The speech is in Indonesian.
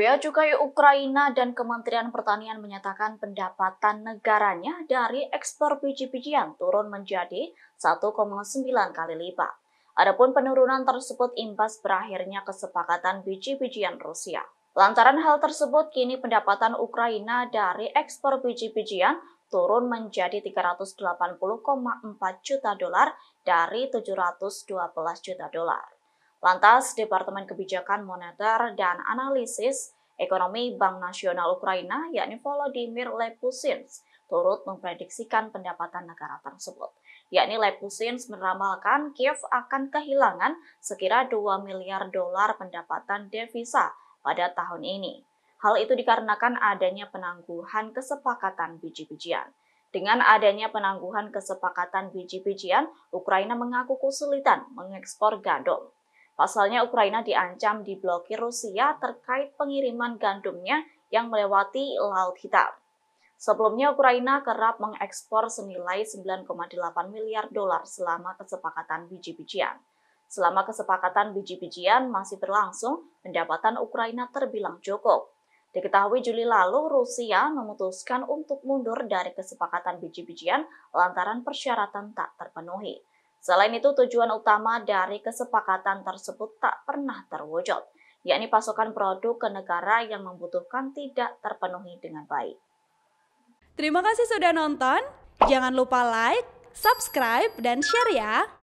Bea Cukai Ukraina dan Kementerian Pertanian menyatakan pendapatan negaranya dari ekspor biji-bijian turun menjadi 1,9 kali lipat. Adapun penurunan tersebut imbas berakhirnya kesepakatan biji-bijian Rusia. Lantaran hal tersebut, kini pendapatan Ukraina dari ekspor biji-bijian turun menjadi 380,4 juta dolar dari 712 juta dolar. Lantas, Departemen Kebijakan Moneter dan Analisis Ekonomi Bank Nasional Ukraina, yakni Volodymyr Lepusins, turut memprediksikan pendapatan negara tersebut. Yakni Lepusins meramalkan Kiev akan kehilangan sekira 2 miliar dolar pendapatan devisa pada tahun ini. Hal itu dikarenakan adanya penangguhan kesepakatan biji-bijian. Dengan adanya penangguhan kesepakatan biji-bijian, Ukraina mengaku kesulitan mengekspor gandum. Pasalnya Ukraina diancam diblokir Rusia terkait pengiriman gandumnya yang melewati Laut Hitam. Sebelumnya Ukraina kerap mengekspor senilai 9,8 miliar dolar selama kesepakatan biji-bijian. Selama kesepakatan biji-bijian masih berlangsung, pendapatan Ukraina terbilang cukup. Diketahui Juli lalu, Rusia memutuskan untuk mundur dari kesepakatan biji-bijian lantaran persyaratan tak terpenuhi. Selain itu, tujuan utama dari kesepakatan tersebut tak pernah terwujud, yakni pasokan produk ke negara yang membutuhkan tidak terpenuhi dengan baik. Terima kasih sudah nonton. Jangan lupa like, subscribe, dan share ya.